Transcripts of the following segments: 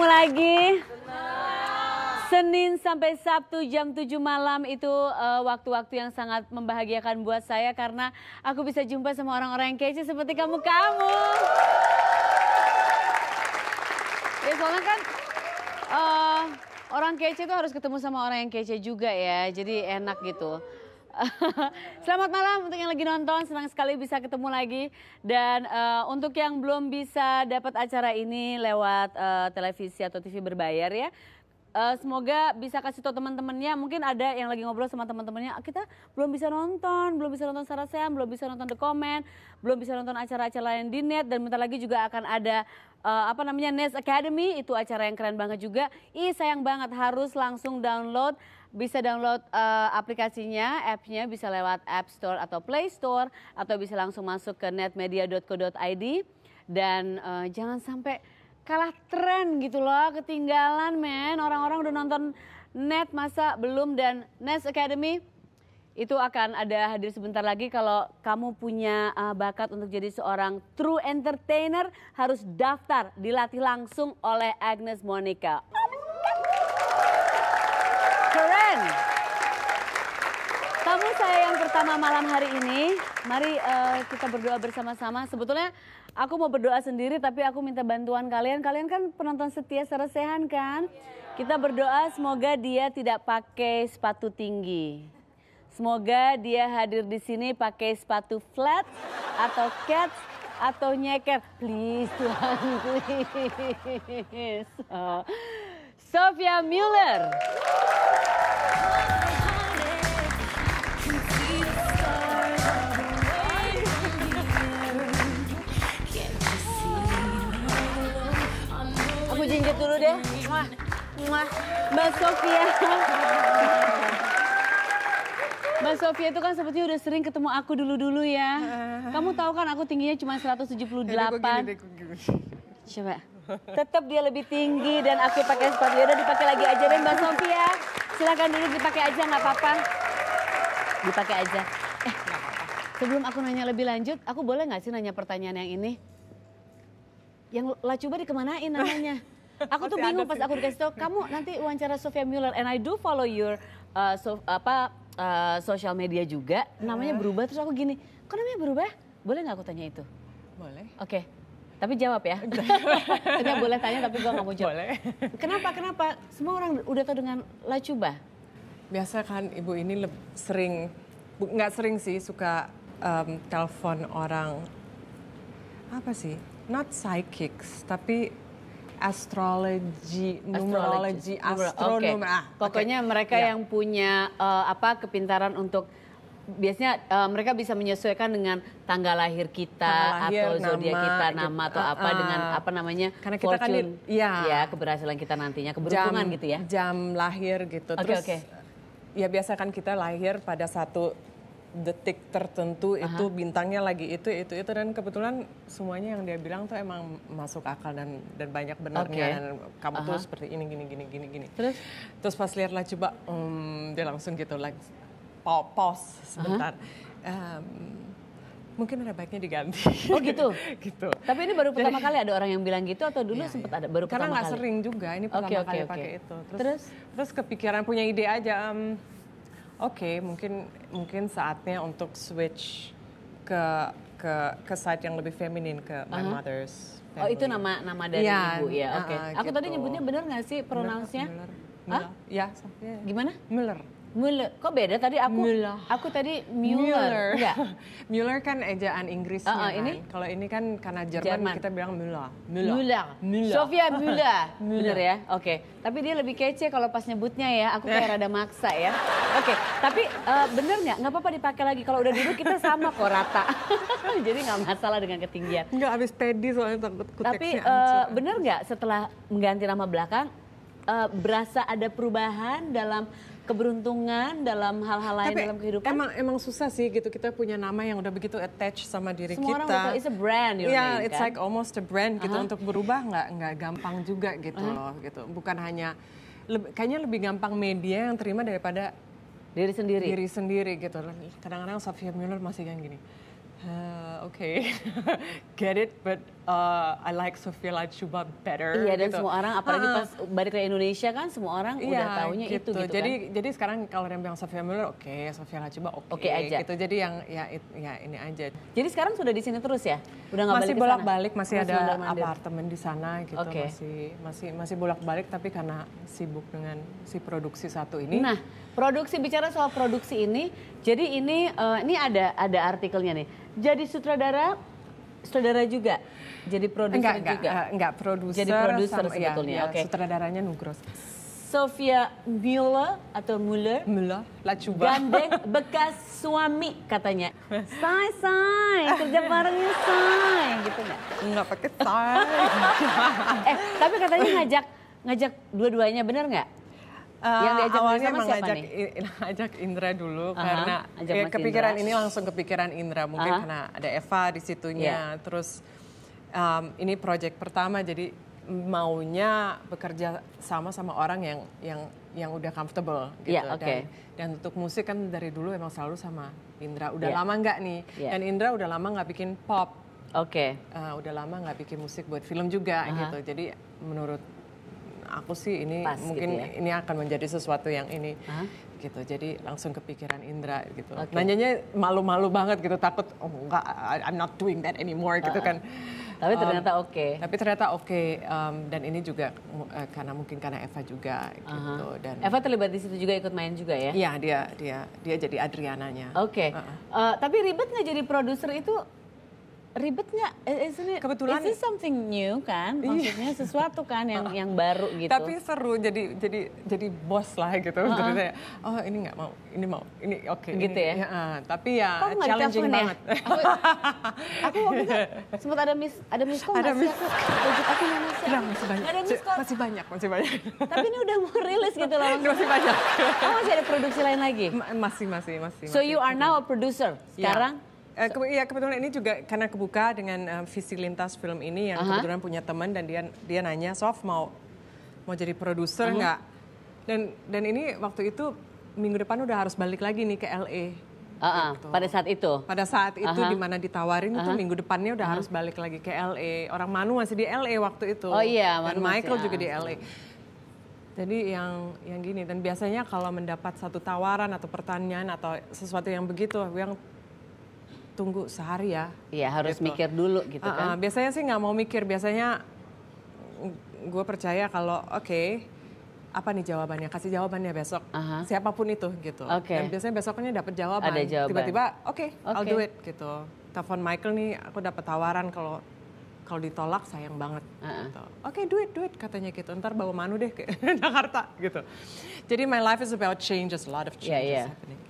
ketemu lagi. Senin sampai Sabtu jam 7 malam itu eh, waktu-waktu uh, yang sangat membahagiakan buat saya karena aku bisa jumpa sama orang-orang yang kece seperti kamu-kamu. Ya soalnya kan uh, orang kece itu harus ketemu sama orang yang kece juga ya, jadi enak gitu. Selamat malam untuk yang lagi nonton, senang sekali bisa ketemu lagi. Dan uh, untuk yang belum bisa dapat acara ini lewat uh, televisi atau TV berbayar ya, Uh, semoga bisa kasih tau teman-temannya. Mungkin ada yang lagi ngobrol sama teman-temannya. Ah, kita belum bisa nonton, belum bisa nonton Sarasehan, belum bisa nonton The Comment, belum bisa nonton acara-acara lain di net. Dan bentar lagi juga akan ada uh, apa namanya Nest Academy. Itu acara yang keren banget juga. Ih sayang banget harus langsung download. Bisa download uh, aplikasinya, app-nya bisa lewat App Store atau Play Store atau bisa langsung masuk ke netmedia.co.id dan uh, jangan sampai kalah tren gitu loh, ketinggalan men. Orang-orang udah nonton net masa belum dan Nest Academy itu akan ada hadir sebentar lagi kalau kamu punya uh, bakat untuk jadi seorang true entertainer harus daftar dilatih langsung oleh Agnes Monica. Keren. kamu saya yang pertama malam hari ini, mari uh, kita berdoa bersama-sama. Sebetulnya aku mau berdoa sendiri tapi aku minta bantuan kalian. Kalian kan penonton setia seresehan kan? Iya. Kita berdoa semoga dia tidak pakai sepatu tinggi. Semoga dia hadir di sini pakai sepatu flat atau cat atau nyeker. Please Tuhan, please. Oh. Sofia Muller. aku jinjit dulu deh. Mwah. Mbak Sofia. Mbak Sofia itu kan sepertinya udah sering ketemu aku dulu-dulu ya. Kamu tahu kan aku tingginya cuma 178. Coba. Tetap dia lebih tinggi dan aku pakai sepatu. Ya udah dipakai lagi aja deh Mbak Sofia. Silakan dulu dipakai aja nggak apa-apa. Dipakai aja. Eh, sebelum aku nanya lebih lanjut, aku boleh nggak sih nanya pertanyaan yang ini? yang La Lacuba dikemanain namanya. Aku tuh bingung pas aku dikasih tau, kamu nanti wawancara Sofia Muller and I do follow your uh, so, apa uh, social media juga. Namanya eh. berubah terus aku gini, kok namanya berubah? Boleh nggak aku tanya itu? Boleh. Oke. Okay. Tapi jawab ya. Tidak boleh tanya tapi gua nggak mau jawab. Boleh. Kenapa? Kenapa? Semua orang udah tahu dengan La Cuba. Biasa kan ibu ini sering nggak sering sih suka um, telepon orang apa sih not psychics tapi astrologi, numerologi, astronomi. Okay. Ah, Pokoknya mereka yeah. yang punya uh, apa kepintaran untuk biasanya uh, mereka bisa menyesuaikan dengan tanggal lahir kita tanggal lahir, atau zodiak kita, gitu. nama gitu. atau ah, apa uh, uh, dengan apa namanya karena kita kan fortune, kan ya, ya keberhasilan kita nantinya, keberuntungan jam, gitu ya. Jam lahir gitu. Okay, Terus okay. ya biasa kan kita lahir pada satu detik tertentu Aha. itu bintangnya lagi itu itu itu dan kebetulan semuanya yang dia bilang tuh emang masuk akal dan dan banyak benarnya okay. dan kamu Aha. tuh seperti ini gini gini gini gini terus terus pas lihatlah coba um, dia langsung gitu like pause sebentar um, mungkin ada baiknya diganti oh gitu gitu tapi ini baru pertama kali ada orang yang bilang gitu atau dulu iya, ya, sempat ya. ada baru karena pertama karena nggak sering juga ini pertama okay, kali okay. pakai itu terus, terus terus kepikiran punya ide aja um, okay, mungkin mungkin saatnya untuk switch ke ke ke side yang lebih feminin ke my uh -huh. mother's family. Oh itu nama nama dari yeah, ibu ya. Oke. Okay. Uh, Aku gitu. tadi nyebutnya benar nggak sih pronounsnya? Ah, Ya. Yeah. Gimana? Miller. Müller, Kok beda tadi aku? Müller. Aku tadi Müller. Müller, Müller kan ejaan Inggrisnya. Uh, uh, ini kan. kalau ini kan karena Jerman, Jerman. kita bilang Müller. Müller. Müller. Müller. Sofia Müller. Müller ya. Oke. Okay. Tapi dia lebih kece kalau pas nyebutnya ya. Aku kayak eh. rada maksa ya. Oke. Okay. Tapi uh, bener nggak? Nggak apa-apa dipakai lagi. Kalau udah duduk kita sama kok rata. Jadi nggak masalah dengan ketinggian. Nggak habis pedi soalnya takut Tapi uh, bener nggak setelah mengganti nama belakang uh, berasa ada perubahan dalam keberuntungan dalam hal-hal lain Tapi dalam kehidupan. Emang emang susah sih gitu kita punya nama yang udah begitu attach sama diri Semua kita. Semua orang it's a brand ya know, yeah, name, it's kan? like almost a brand gitu uh -huh. untuk berubah nggak nggak gampang juga gitu uh -huh. loh gitu. Bukan hanya lebih, kayaknya lebih gampang media yang terima daripada diri sendiri. Diri sendiri gitu. Kadang-kadang Sofia Muller masih kayak gini Uh, okay, get it, but uh, I like Sofia Lachuba better. Iya, dan gitu. semua orang, apalagi uh, pas balik ke Indonesia kan, semua orang iya, udah taunya gitu, itu gitu jadi, kan. Jadi sekarang kalau yang bilang Sofia Muller, oke, okay. Sofia Lachuba oke. Okay, okay aja. Gitu. Jadi yang ya, it, ya ini aja. Jadi sekarang sudah di sini terus ya? Udah gak masih bolak-balik, masih, masih ada mandir. apartemen di sana gitu. Okay. Masih masih masih bolak-balik, tapi karena sibuk dengan si produksi satu ini. Nah, Produksi bicara soal produksi ini, jadi ini uh, ini ada ada artikelnya nih. Jadi sutradara sutradara juga. Jadi produser enggak, juga. Enggak, eh, enggak produser. Jadi produser ya, sebetulnya. Ya, ya, Okay. Sutradaranya Nugros. Sofia Müller atau Müller. Müller, Cuba. Gandeng bekas suami katanya. Sai sai, kerja barengnya sai, Gitu nggak? Enggak pakai say. eh, tapi katanya ngajak ngajak dua-duanya benar nggak? Uh, yang awalnya emang ngajak, ajak, Indra dulu uh-huh, karena ya, kepikiran Indra. ini langsung kepikiran Indra mungkin uh-huh. karena ada Eva di situnya yeah. terus um, ini proyek pertama jadi maunya bekerja sama sama orang yang yang yang udah comfortable gitu yeah, okay. dan dan untuk musik kan dari dulu emang selalu sama Indra udah yeah. lama nggak nih yeah. dan Indra udah lama nggak bikin pop Oke. Okay. Uh, eh, udah lama nggak bikin musik buat film juga uh -huh. gitu. Jadi menurut aku sih ini Pas, gitu mungkin gitu ya? ini akan menjadi sesuatu yang ini Hah? gitu. Jadi langsung kepikiran Indra gitu. Okay. Nanyanya malu-malu banget gitu, takut oh enggak I'm not doing that anymore uh -uh. gitu kan. Tapi ternyata um, oke. Okay. Tapi ternyata oke okay. um, dan ini juga uh, karena mungkin karena Eva juga uh -huh. gitu dan Eva terlibat di situ juga ikut main juga ya? Iya, dia dia dia jadi Adriananya. Oke. Okay. Uh -uh. uh, tapi ribet nggak jadi produser itu ribetnya eh, eh, isn't it, kebetulan ini something new kan iya. maksudnya sesuatu kan yang yang baru gitu tapi seru jadi jadi jadi bos lah gitu uh -uh. jadi oh ini nggak mau ini mau ini oke okay, gitu ini, ya uh, tapi ya Kok challenging ya? banget ya? aku, aku waktu itu sempat ada miss ada miss call ada miss aku masih, masih banyak ada miss call. masih banyak masih banyak tapi ini udah mau rilis gitu loh maksudnya. masih banyak oh, masih ada produksi lain lagi masih masih masih so masih. you are now a producer iya. sekarang Uh, ya kebetulan ini juga karena kebuka dengan uh, visi lintas film ini yang uh -huh. kebetulan punya teman dan dia dia nanya Sof mau mau jadi produser uh -huh. nggak dan dan ini waktu itu minggu depan udah harus balik lagi nih ke LA uh huh Gitu. pada saat itu pada saat itu uh -huh. dimana ditawarin uh -huh. itu minggu depannya udah uh -huh. harus balik lagi ke LA orang Manu masih di LA waktu itu oh iya dan Michael masih, juga di LA jadi yang yang gini dan biasanya kalau mendapat satu tawaran atau pertanyaan atau sesuatu yang begitu, yang tunggu sehari ya. Iya harus gitu. mikir dulu gitu uh -uh. Biasanya sih nggak mau mikir, biasanya gue percaya kalau oke okay, apa nih jawabannya, kasih jawabannya besok uh -huh. siapapun itu gitu. Okay. Dan biasanya besoknya dapet jawaban. Ada Tiba-tiba oke, okay, okay, I'll do it gitu. Telepon Michael nih, aku dapat tawaran kalau kalau ditolak sayang banget. Uh-uh. Gitu. Oke, okay, do it katanya gitu. Ntar bawa Manu deh ke Jakarta gitu. Jadi my life is about changes, a lot of iya, changes yeah, yeah. happening.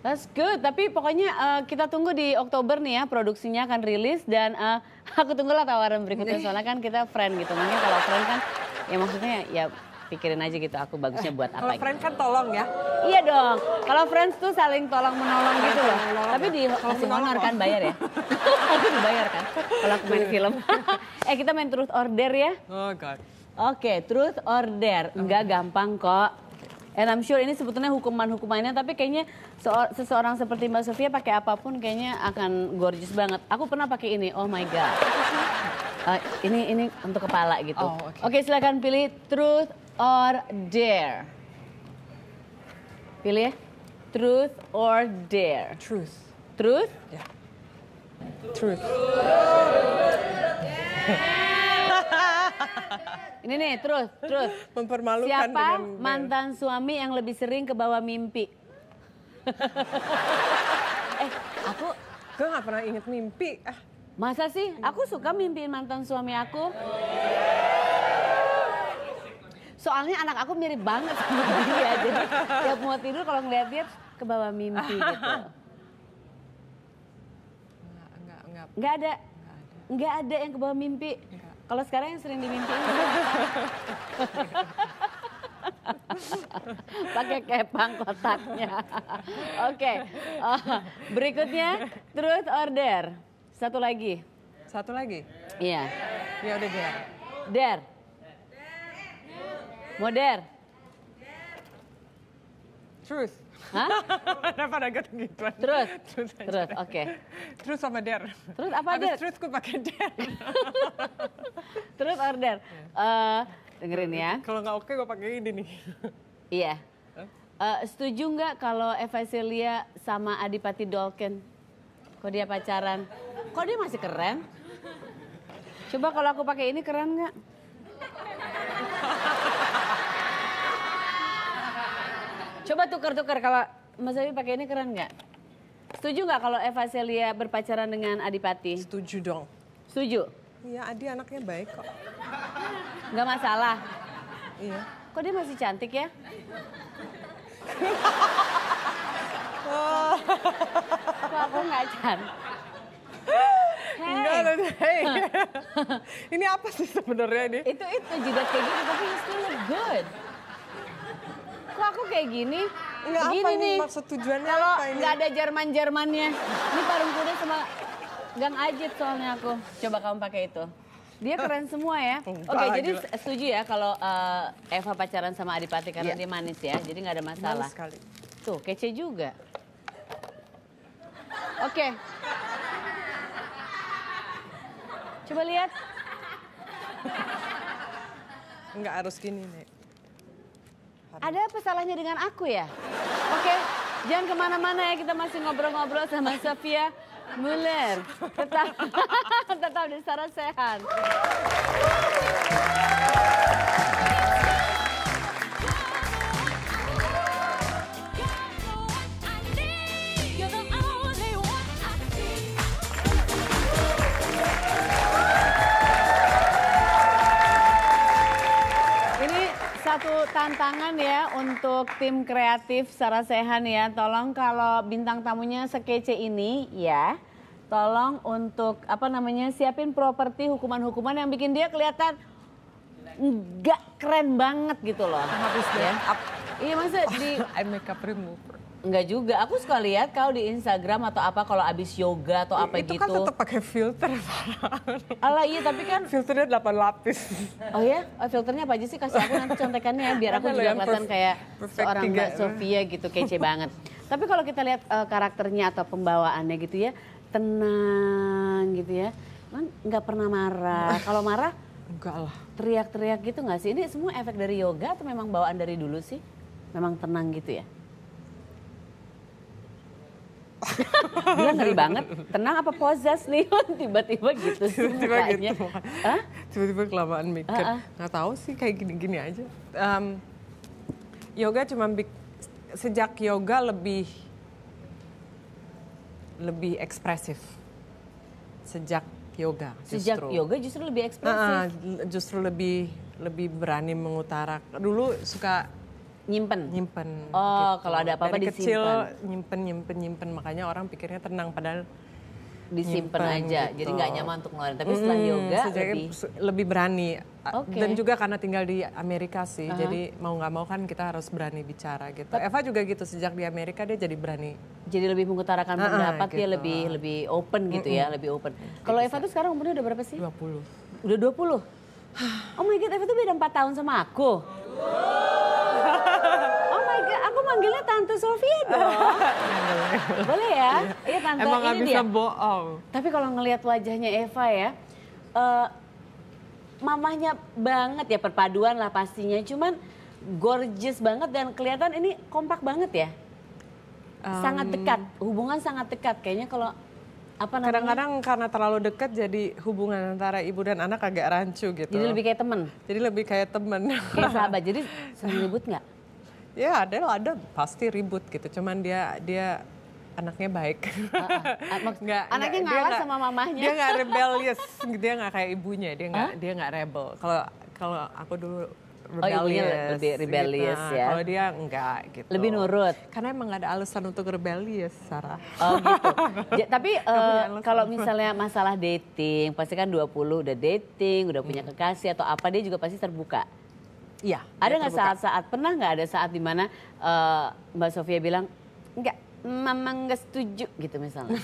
That's good. Tapi pokoknya uh, kita tunggu di Oktober nih ya produksinya akan rilis dan uh, aku tunggulah tawaran berikutnya soalnya kan kita friend gitu. Mungkin kalau friend kan ya maksudnya ya pikirin aja gitu aku bagusnya buat apa. Kalau gitu. friend kan tolong ya. Iya dong. Kalau friends tuh saling tolong menolong nah, gitu loh. Menolong. Tapi ya. di masih honor kan bayar ya. aku dibayar kan kalau aku main film. eh kita main truth order ya. Oh god. Oke, okay, truth order. Enggak okay. gampang kok. And I'm sure ini sebetulnya hukuman-hukumannya tapi kayaknya seseorang seperti Mbak Sofia pakai apapun kayaknya akan gorgeous banget. Aku pernah pakai ini. Oh my god. Uh, ini ini untuk kepala gitu. Oh, Oke, okay. okay, silakan pilih truth or dare. Pilih ya. Truth or dare. Truth. Truth? Yeah. Truth. truth. truth. Ini nih, terus, terus. Mempermalukan Siapa dengan... mantan suami yang lebih sering ke bawah mimpi? eh, aku... Gue gak pernah inget mimpi. Ah. Masa sih? Aku suka mimpiin mantan suami aku. Soalnya anak aku mirip banget sama dia. Jadi tiap mau tidur kalau ngeliat dia ke bawah mimpi gitu. Enggak, enggak, enggak. Enggak ada. Enggak ada. Enggak ada yang ke bawah mimpi. Iya. Kalau sekarang yang sering dimimpiin pakai kepang kotaknya. Oke, okay. uh, berikutnya truth order. Satu lagi. Satu lagi? Iya. Ya udah der. Der. Moder. Truth. Hah? Kenapa gue gituan. Terus? Terus, terus oke. Okay. Terus sama der. Terus apa Abis der? Terus gue pakai der. terus order. Uh, ya. eh, dengerin ya. Kalau nggak oke gue pakai ini nih. iya. Uh, setuju nggak kalau Eva Celia sama Adipati Dolken? Kok dia pacaran? Kok dia masih keren? Coba kalau aku pakai ini keren nggak? Coba tukar-tukar kalau Mas Abi pakai ini keren nggak? Setuju nggak kalau Eva Celia berpacaran dengan Adipati? Setuju dong. Setuju? Iya, Adi anaknya baik kok. Nggak masalah? Iya. Kok dia masih cantik ya? Oh. kok aku nggak cantik? Hey. Enggak, hey. ini apa sih sebenarnya ini? Itu itu juga kayak gitu tapi you still look good kok aku kayak gini? Enggak gini apa nih, maksud tujuannya Kalau apa ini? nggak ada Jerman-Jermannya. Ini parung kuda sama Gang Ajit soalnya aku. Coba kamu pakai itu. Dia keren semua ya. Oke, okay, jadi setuju ya kalau uh, Eva pacaran sama Adipati karena yeah. dia manis ya. Jadi nggak ada masalah. Manis sekali. Tuh, kece juga. Oke. Okay. Coba lihat. Enggak harus gini, Nek. Ada apa salahnya dengan aku ya? Oke, okay. jangan kemana-mana ya. Kita masih ngobrol-ngobrol sama Sofia Muller. Tetap, tetap di Sarasehan. Sehat. satu tantangan ya untuk tim kreatif Sarah Sehan ya. Tolong kalau bintang tamunya sekece ini ya, tolong untuk apa namanya siapin properti hukuman-hukuman yang bikin dia kelihatan nggak keren banget gitu loh. Habis ya. Iya maksudnya di I make up remover. Enggak juga, aku suka lihat kau di Instagram atau apa kalau abis yoga atau apa itu kan gitu. Itu kan tetap pakai filter. Alah iya tapi kan filternya 8 lapis. Oh ya, oh, filternya apa aja sih kasih aku nanti contekannya ya biar aku juga kelihatan kayak seorang tiga. Mbak Sofia gitu kece banget. tapi kalau kita lihat uh, karakternya atau pembawaannya gitu ya, tenang gitu ya. Kan nggak pernah marah. Kalau marah enggak lah. Teriak-teriak gitu nggak sih? Ini semua efek dari yoga atau memang bawaan dari dulu sih? Memang tenang gitu ya? Gila ngeri banget. Tenang apa possess nih? Tiba-tiba gitu sih Tiba-tiba gitu. Tiba-tiba kelamaan mikir. Uh -uh. Nggak tahu sih kayak gini-gini aja. Um, yoga cuma sejak yoga lebih lebih ekspresif. Sejak yoga justru. Sejak yoga justru lebih ekspresif. Uh -uh, justru lebih lebih berani mengutarakan. Dulu suka nyimpen nyimpen oh gitu. kalau ada apa-apa di disimpan kecil nyimpen nyimpen nyimpen makanya orang pikirnya tenang padahal disimpan aja gitu. jadi nggak nyaman untuk ngeluarin tapi setelah hmm, yoga lebih lebih berani okay. dan juga karena tinggal di Amerika sih uh -huh. jadi mau nggak mau kan kita harus berani bicara gitu Eva juga gitu sejak di Amerika dia jadi berani jadi lebih mengutarakan uh -huh, pendapat gitu. dia lebih lebih open gitu uh -huh. ya lebih open gitu kalau Eva tuh sekarang umurnya udah berapa sih 20 udah 20 Oh my god Eva tuh beda 4 tahun sama aku manggilnya Tante Sofia dong. Boleh ya? Iya Tante, iya. Emang ini Emang bisa bohong. Tapi kalau ngelihat wajahnya Eva ya, uh, mamahnya banget ya perpaduan lah pastinya. Cuman gorgeous banget dan kelihatan ini kompak banget ya. Um, sangat dekat, hubungan sangat dekat. Kayaknya kalau apa namanya? Kadang-kadang karena terlalu dekat jadi hubungan antara ibu dan anak agak rancu gitu. Jadi lebih kayak teman. Jadi lebih kayak teman. Kayak sahabat. Jadi sering ribut nggak? Ya ada ada pasti ribut gitu. Cuman dia dia anaknya baik. Ah, ah. Ah, nggak, anaknya ngalah gak, sama mamahnya. Dia nggak rebellious, dia nggak kayak ibunya, dia nggak huh? dia nggak rebel. Kalau kalau aku dulu oh, rebellious. Oh, lebih gitu. rebellious gitu. ya. Kalau dia enggak gitu. Lebih nurut. Karena emang ada alasan untuk rebellious, Sarah. Oh gitu. ja, tapi uh, kalau misalnya masalah dating, pasti kan 20 udah dating, udah punya hmm. kekasih atau apa dia juga pasti terbuka. Iya, iya, ada nggak saat-saat pernah nggak ada saat dimana uh, eh, Mbak Sofia bilang nggak, mama nggak setuju gitu misalnya?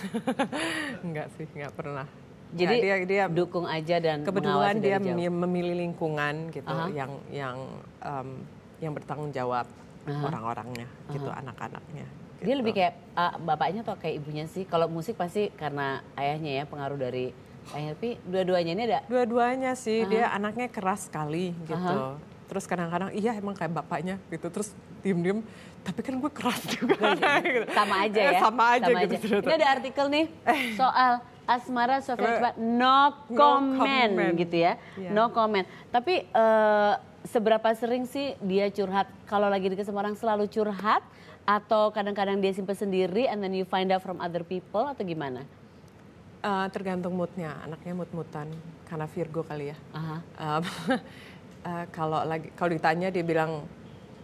nggak sih, nggak pernah. Jadi ya, dia, dia dukung aja dan kebetulan dia jauh. memilih lingkungan gitu uh -huh. yang yang um, yang bertanggung jawab uh -huh. orang-orangnya gitu uh -huh. anak-anaknya. Gitu. Dia lebih kayak uh, bapaknya atau kayak ibunya sih. Kalau musik pasti karena ayahnya ya pengaruh dari ayah. Tapi dua-duanya ini ada. Dua-duanya sih uh -huh. dia anaknya keras sekali gitu. Uh -huh terus kadang-kadang iya emang kayak bapaknya gitu terus diem-diem tapi kan gue keras juga iya, iya. gitu. sama aja eh, ya sama aja sama gitu aja. ini ada artikel nih eh. soal asmara Sofia no, no comment gitu ya yeah. no comment tapi uh, seberapa sering sih dia curhat kalau lagi dekat sama orang selalu curhat atau kadang-kadang dia simpan sendiri and then you find out from other people atau gimana uh, tergantung moodnya anaknya mood-moodan karena Virgo kali ya. Uh -huh. um, uh, kalau lagi kalau ditanya dia bilang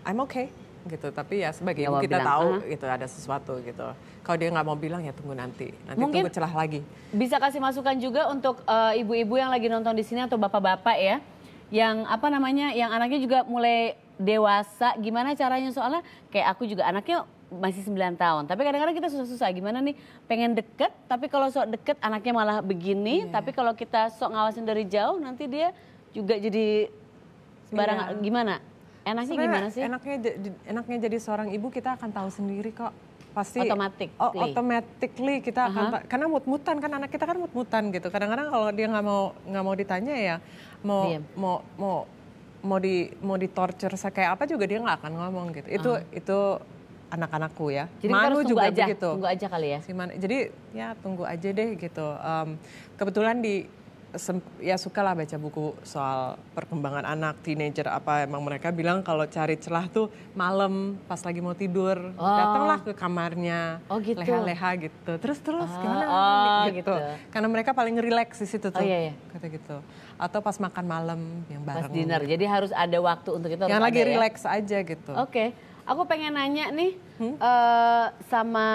I'm okay gitu tapi ya sebagai ibu kita bilang, tahu uh ah. -huh. gitu ada sesuatu gitu kalau dia nggak mau bilang ya tunggu nanti nanti Mungkin tunggu celah lagi bisa kasih masukan juga untuk eh, ibu-ibu uh, yang lagi nonton di sini atau bapak-bapak ya yang apa namanya yang anaknya juga mulai dewasa gimana caranya soalnya kayak aku juga anaknya masih 9 tahun. Tapi kadang-kadang kita susah-susah. Gimana nih? Pengen deket, tapi kalau sok deket anaknya malah begini. Yeah. Tapi kalau kita sok ngawasin dari jauh, nanti dia juga jadi sembarang iya. gimana enaknya Sebenarnya gimana sih enaknya enaknya jadi seorang ibu kita akan tahu sendiri kok pasti otomatik oh, automatically kita akan uh -huh. karena mut-mutan kan anak kita kan mut-mutan gitu kadang-kadang kalau dia nggak mau nggak mau ditanya ya mau Diam. mau mau mau di mau di torture kayak apa juga dia nggak akan ngomong gitu itu uh -huh. itu anak-anakku ya. Jadi Manu harus juga aja, begitu. Tunggu aja kali ya. Si jadi ya tunggu aja deh gitu. Um, kebetulan di ya suka lah baca buku soal perkembangan anak teenager apa emang mereka bilang kalau cari celah tuh malam pas lagi mau tidur oh. datanglah ke kamarnya oh, gitu. leha-leha gitu terus terus oh. gimana oh, gitu. gitu karena mereka paling rileks di situ oh, tuh oh, iya, iya. kata gitu atau pas makan malam yang bareng pas dinner jadi harus ada waktu untuk itu yang lagi rileks ya? aja gitu oke okay. aku pengen nanya nih hmm? uh, sama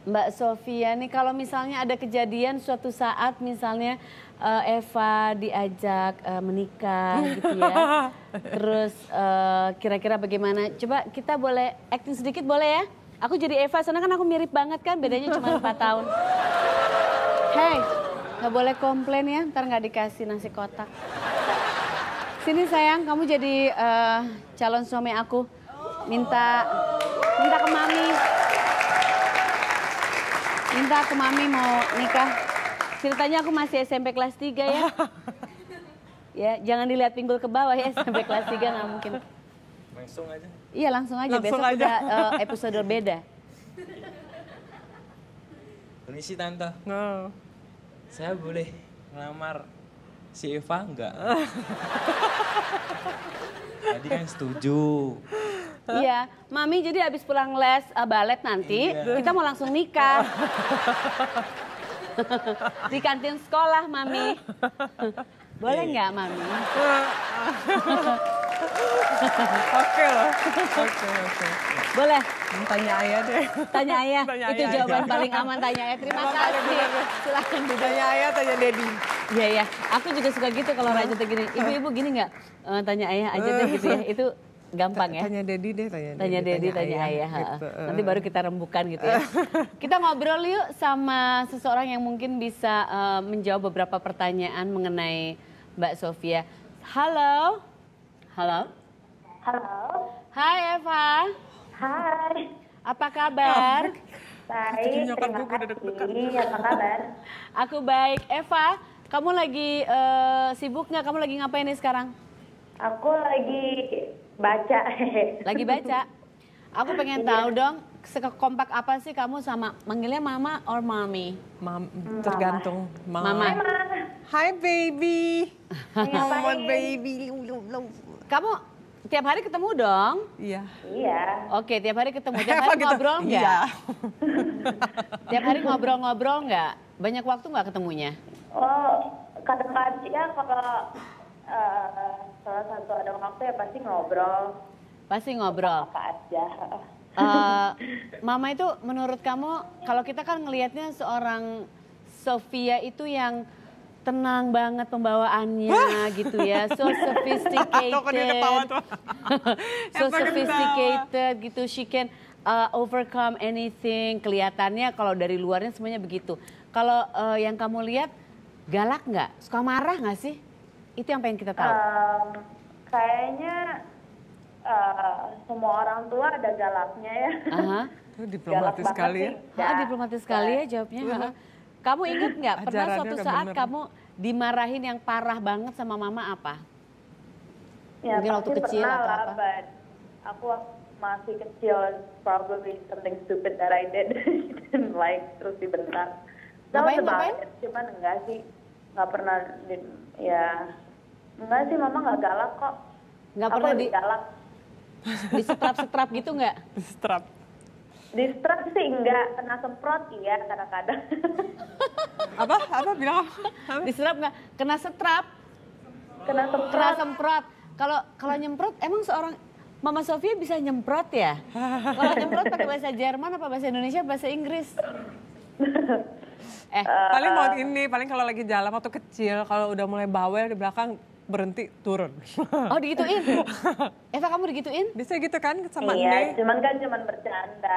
Mbak Sofia nih kalau misalnya ada kejadian suatu saat misalnya uh, Eva diajak uh, menikah gitu ya. Terus eh, kira-kira uh, bagaimana? Coba kita boleh acting sedikit boleh ya? Aku jadi Eva, soalnya kan aku mirip banget kan bedanya cuma 4 tahun. Hei, nggak boleh komplain ya, ntar nggak dikasih nasi kotak. Sini sayang, kamu jadi uh, calon suami aku. Minta, minta ke mami minta aku mami mau nikah. Ceritanya aku masih SMP kelas 3 ya. ya, jangan dilihat pinggul ke bawah ya SMP kelas 3 nggak mungkin. Langsung aja. Iya, langsung aja. Langsung Besok aja. udah uh, episode beda. Permisi tante. No. Saya boleh ngelamar si Eva enggak? Tadi kan setuju. Iya, mami jadi habis pulang les uh, balet nanti iya. kita mau langsung nikah. Di kantin sekolah, mami. Boleh iya, iya. nggak, mami? Oke lah. Oke, oke. Boleh? Hmm, tanya ayah deh. Tanya ayah. Tanya Itu ayah jawaban aja. paling aman tanya ayah. Terima kasih. Silahkan duduk. Tanya ayah, tanya Dedi. Iya, iya. Aku juga suka gitu kalau Raja tuh gini. Ibu-ibu gini nggak? Eh, tanya ayah aja deh gitu ya. Itu gampang ya. Tanya Dedi deh, tanya Dedi. Tanya Dedi, tanya, tanya ayah. ayah. Gitu. Nanti baru kita rembukan gitu ya. kita ngobrol yuk sama seseorang yang mungkin bisa uh, menjawab beberapa pertanyaan mengenai Mbak Sofia. Halo. Halo. Halo. Hai Eva. Hai. Apa kabar? Baik, terima kasih. Apa kabar? Aku baik. Eva, kamu lagi uh, sibuk nggak? Kamu lagi ngapain nih sekarang? Aku lagi Baca. Lagi baca. Aku pengen iya. tahu dong sekompak apa sih kamu sama manggilnya mama or mommy? Mam, tergantung mama. mama. Hai baby. Mama baby. Kamu tiap hari ketemu dong? Iya. Iya. Oke, tiap hari ketemu. Tiap hari gitu? ngobrol nggak? Iya. tiap hari ngobrol-ngobrol nggak? Banyak waktu nggak ketemunya? Oh, kadang-kadang ya kalau Eh, salah satu ada waktu ya pasti ngobrol. Pasti ngobrol. Apa aja. Uh, Mama itu menurut kamu kalau kita kan ngelihatnya seorang Sofia itu yang tenang banget pembawaannya gitu ya so sophisticated so sophisticated gitu she can uh, overcome anything kelihatannya kalau dari luarnya semuanya begitu kalau uh, yang kamu lihat galak nggak suka marah nggak sih itu yang pengen kita tahu. Uh, kayaknya uh, semua orang tua ada galaknya ya. -huh. Itu diplomatis Galak sekali ya. ya. Ah, ha, diplomatis iya. sekali ya jawabnya. Uh iya. -huh. Kamu ingat nggak pernah suatu saat bener. kamu dimarahin yang parah banget sama mama apa? Ya, Mungkin waktu kecil pernah atau apa? Lah, aku masih kecil, probably something stupid that I did. like, terus dibentak. Ngapain, ngapain? Cuman enggak sih, nggak pernah ya enggak sih mama nggak galak kok nggak pernah di galak di setrap setrap gitu nggak di setrap di setrap sih enggak kena semprot iya kadang-kadang apa apa bilang apa? di setrap nggak kena setrap kena semprot kena semprot kalau kalau nyemprot emang seorang Mama Sofia bisa nyemprot ya? Kalau nyemprot pakai bahasa Jerman apa bahasa Indonesia, bahasa Inggris? Eh, eh paling mau ini paling kalau lagi jalan atau kecil kalau udah mulai bawel di belakang berhenti turun. Oh digituin? Eva kamu digituin? Bisa gitu kan sama Iya, cuman kan cuman bercanda.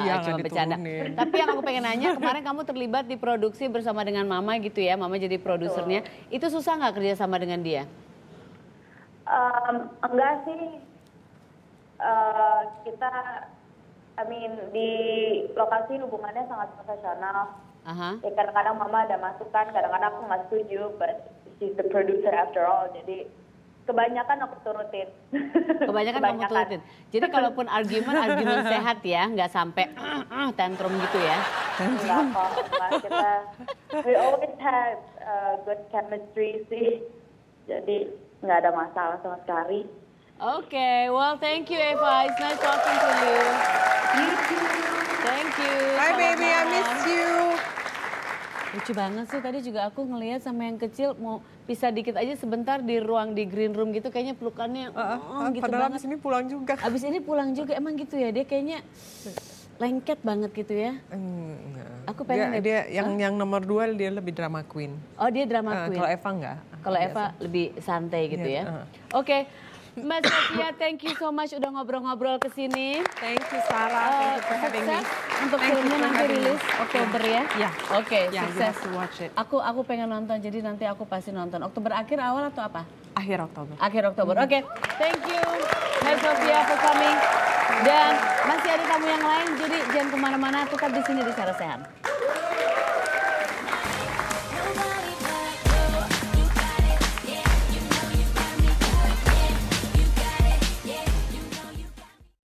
Iya, ah, cuman bercanda. Tapi yang aku pengen nanya, kemarin kamu terlibat di produksi bersama dengan Mama gitu ya, Mama jadi produsernya. Itu susah nggak kerja sama dengan dia? Um, enggak sih, uh, kita I mean di lokasi hubungannya sangat profesional. Uh-huh. Ya kadang-kadang mama ada masukan, kadang-kadang aku nggak setuju, but she's the producer after all. Jadi kebanyakan aku turutin. Kebanyakan, kebanyakan. kamu turutin. Jadi kalaupun argumen, argumen sehat ya, nggak sampai uh, uh, tantrum gitu ya. Tantrum. kok, kita we always have uh, good chemistry sih. Jadi nggak ada masalah sama sekali. Okay, well, thank you, Eva. It's nice talking to you. Thank you. Hi, baby. I miss you. Lucu banget sih tadi juga aku ngelihat sama yang kecil mau pisah dikit aja sebentar di ruang di green room gitu kayaknya pelukannya uh, uh, gitu padahal banget. abis ini pulang juga. Abis ini pulang juga emang gitu ya dia kayaknya lengket banget gitu ya. Enggak. Aku pengen dia, dia yang huh? yang nomor dua dia lebih drama queen. Oh dia drama uh, queen. Kalau Eva enggak. Kalau Eva lebih santai gitu iya, ya. ya. Uh. Oke. Okay. Mas Sofia, thank you so much udah ngobrol-ngobrol ke sini. Thank you Sarah, uh, thank you for having me. Untuk thank filmnya nanti rilis Oktober ya. Ya. Oke, sukses. Aku aku pengen nonton jadi nanti aku pasti nonton. Oktober akhir awal atau apa? Akhir Oktober. Akhir Oktober. Hmm. Oke. Thank you Mbak Sofia for coming. Dan masih ada tamu yang lain, jadi jangan kemana-mana, tetap di sini di Sarah